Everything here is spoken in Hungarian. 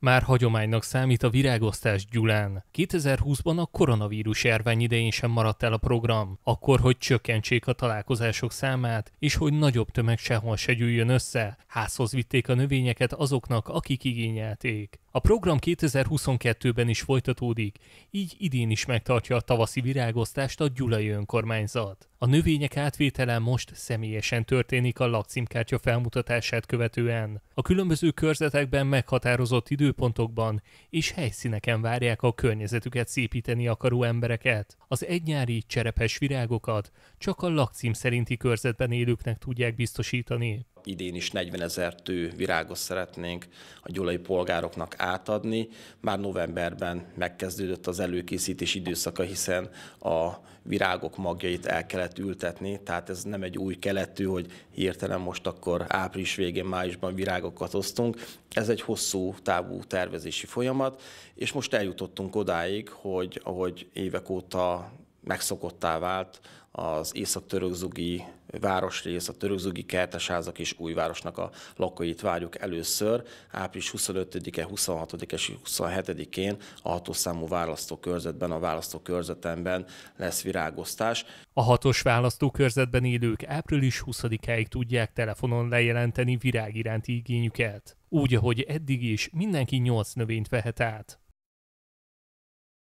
Már hagyománynak számít a virágosztás Gyulán. 2020-ban a koronavírus járvány idején sem maradt el a program, akkor, hogy csökkentsék a találkozások számát, és hogy nagyobb tömeg sehol se gyűljön össze. Házhoz vitték a növényeket azoknak, akik igényelték. A program 2022-ben is folytatódik, így idén is megtartja a tavaszi virágosztást a gyulai önkormányzat. A növények átvétele most személyesen történik a lakcímkártya felmutatását követően. A különböző körzetekben meghatározott idő időpontokban és helyszíneken várják a környezetüket szépíteni akaró embereket. Az egynyári cserepes virágokat csak a lakcím szerinti körzetben élőknek tudják biztosítani idén is 40 ezer tő virágot szeretnénk a gyulai polgároknak átadni. Már novemberben megkezdődött az előkészítés időszaka, hiszen a virágok magjait el kellett ültetni, tehát ez nem egy új keletű, hogy hirtelen most akkor április végén, májusban virágokat osztunk. Ez egy hosszú távú tervezési folyamat, és most eljutottunk odáig, hogy ahogy évek óta megszokottá vált az Észak-Törökzugi városrész, a Törökzugi kertesházak és Újvárosnak a lakóit várjuk először április 25-e, 26-e és 27-én a hatószámú választókörzetben, a választókörzetemben lesz virágoztás. A hatos választókörzetben élők április 20-áig tudják telefonon lejelenteni virág iránti igényüket. Úgy, ahogy eddig is mindenki 8 növényt vehet át.